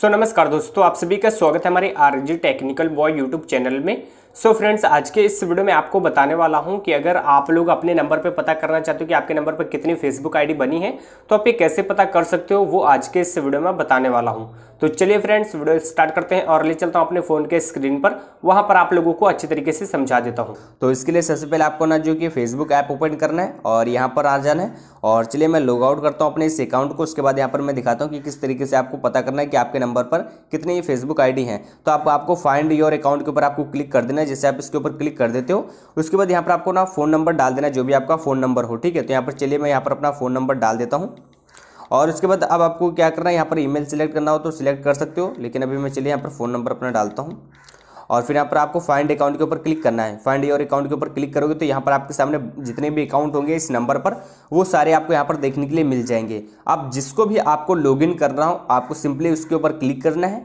सो so, नमस्कार दोस्तों आप सभी का स्वागत है हमारे R G technical boy YouTube channel में सो so, फ्रेंड्स आज के इस वीडियो में आपको बताने वाला हूं कि अगर आप लोग अपने नंबर पे पता करना चाहते हो कि आपके नंबर पर कितनी फेसबुक आईडी बनी है तो आप ये कैसे पता कर सकते हो वो आज के इस वीडियो में बताने वाला हूँ तो चलिए फ्रेंड्स वीडियो स्टार्ट करते हैं और ले चलता हूँ अपने फ़ोन के स्क्रीन पर वहाँ पर आप लोगों को अच्छे तरीके से समझा देता हूँ तो इसके लिए सबसे पहले आपको ना जो कि फेसबुक ऐप ओपन करना है और यहाँ पर आ जाना है और चलिए मैं लॉग आउट करता हूँ अपने इस अकाउंट को उसके बाद यहाँ पर मैं दिखाता हूँ कि किस तरीके से आपको पता करना है कि आपके नंबर पर कितनी ये फेसबुक आईडी है तो आप, आपको फाइंड योर अकाउंट के ऊपर आपको क्लिक कर देना है जैसे आप इसके ऊपर क्लिक कर देते हो उसके बाद यहाँ पर आपको ना फ़ोन नंबर डाल देना जो भी आपका फ़ोन नंबर हो ठीक है तो यहाँ पर चलिए मैं यहाँ पर अपना फ़ोन नंबर डाल देता हूँ और उसके बाद अब आपको क्या करना है यहाँ पर ईमेल सेलेक्ट करना हो तो सिलेक्ट कर सकते हो लेकिन अभी मैं चलिए यहाँ पर फ़ोन नंबर अपना डालता हूँ और फिर यहाँ पर आपको फाइंड अकाउंट के ऊपर क्लिक करना है फाइंड योर अकाउंट के ऊपर क्लिक करोगे तो यहाँ पर आपके सामने जितने भी अकाउंट होंगे इस नंबर पर वो सारे आपको यहाँ पर देखने के लिए मिल जाएंगे आप जिसको भी आपको लॉगिन करना हो आपको सिंपली उसके ऊपर क्लिक करना है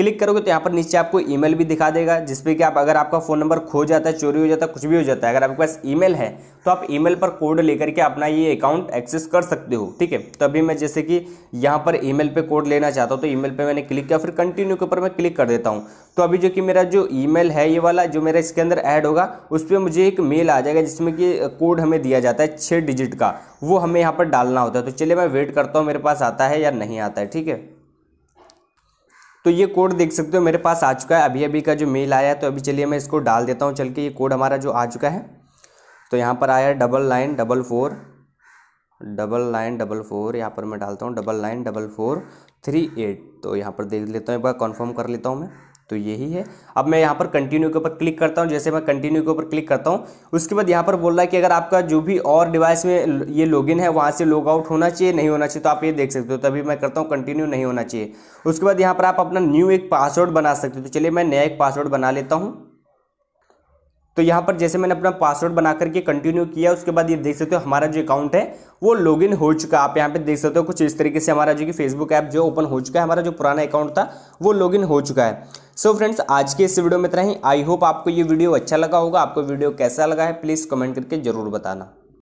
क्लिक करोगे तो यहाँ पर नीचे आपको ईमेल भी दिखा देगा जिसपे कि आप अगर आपका फ़ोन नंबर खो जाता है चोरी हो जाता है कुछ भी हो जाता है अगर आपके पास ईमेल है तो आप ईमेल पर कोड लेकर के अपना ये अकाउंट एक्सेस कर सकते हो ठीक है तो अभी मैं जैसे कि यहाँ पर ईमेल पे कोड लेना चाहता हूँ तो ईमेल पे मैंने क्लिक किया फिर कंटिन्यू के ऊपर मैं क्लिक कर देता हूँ तो अभी जो कि मेरा जो ईमेल है ये वाला जो मेरा इसके अंदर ऐड होगा उस पर मुझे एक मेल आ जाएगा जिसमें कि कोड हमें दिया जाता है छः डिजिट का वो हमें यहाँ पर डालना होता है तो चलिए मैं वेट करता हूँ मेरे पास आता है या नहीं आता है ठीक है तो ये कोड देख सकते हो मेरे पास आ चुका है अभी अभी का जो मेल आया है तो अभी चलिए मैं इसको डाल देता हूँ चल के ये कोड हमारा जो आ चुका है तो यहाँ पर आया double nine double four double nine double four यहाँ पर मैं डालता हूँ double nine double four three eight तो यहाँ पर देख लेता हूँ एक बार कन्फर्म कर लेता हूँ मैं तो यही है अब मैं यहाँ पर कंटिन्यू के ऊपर क्लिक करता हूँ जैसे मैं कंटिन्यू के ऊपर क्लिक करता हूँ उसके बाद यहाँ पर बोल रहा है कि अगर आपका जो भी और डिवाइस में ये लॉगिन है वहाँ से लॉग आउट होना चाहिए नहीं होना चाहिए तो आप ये देख सकते हो तभी मैं करता हूँ कंटिन्यू नहीं होना चाहिए उसके बाद यहाँ पर आप अपना न्यू एक पासवर्ड बना सकते हो तो चलिए मैं नया एक पासवर्ड बना लेता हूँ तो यहाँ पर जैसे मैंने अपना पासवर्ड बना करके कंटिन्यू किया उसके बाद ये देख सकते हो हमारा जो अकाउंट है वो लॉगिन हो चुका आप यहाँ पे देख सकते हो कुछ इस तरीके से हमारा जो कि फेसबुक ऐप जो ओपन हो चुका है हमारा जो पुराना अकाउंट था वो लॉगिन हो चुका है सो फ्रेंड्स आज के इस वीडियो में इतना ही आई होप आपको ये वीडियो अच्छा लगा होगा आपको वीडियो कैसा लगा है प्लीज़ कमेंट करके जरूर बताना